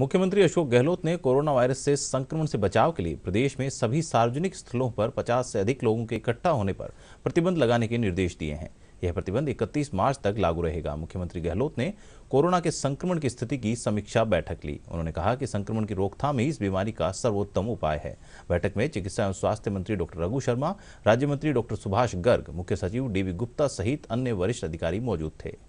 मुख्यमंत्री अशोक गहलोत ने corona virus से संक्रमण से बचाव के लिए प्रदेश में सभी सार्वजनिक स्थलों पर 50 से अधिक लोगों के इकट्ठा होने पर प्रतिबंध लगाने के निर्देश दिए हैं यह प्रतिबंध 31 मार्च तक लागू रहेगा मुख्यमंत्री गहलोत ने कोरोना के संक्रमण की स्थिति की समीक्षा बैठक ली उन्होंने कहा कि संक्रमण की रोकथाम ही इस बीमारी का सर्वोत्तम उपाय है बैठक में चिकित्सा एवं स्वास्थ्य मंत्री डॉक्टर रघु शर्मा राज्य मंत्री डॉक्टर सुभाष गर्ग मुख्य सचिव डी गुप्ता सहित अन्य वरिष्ठ अधिकारी मौजूद थे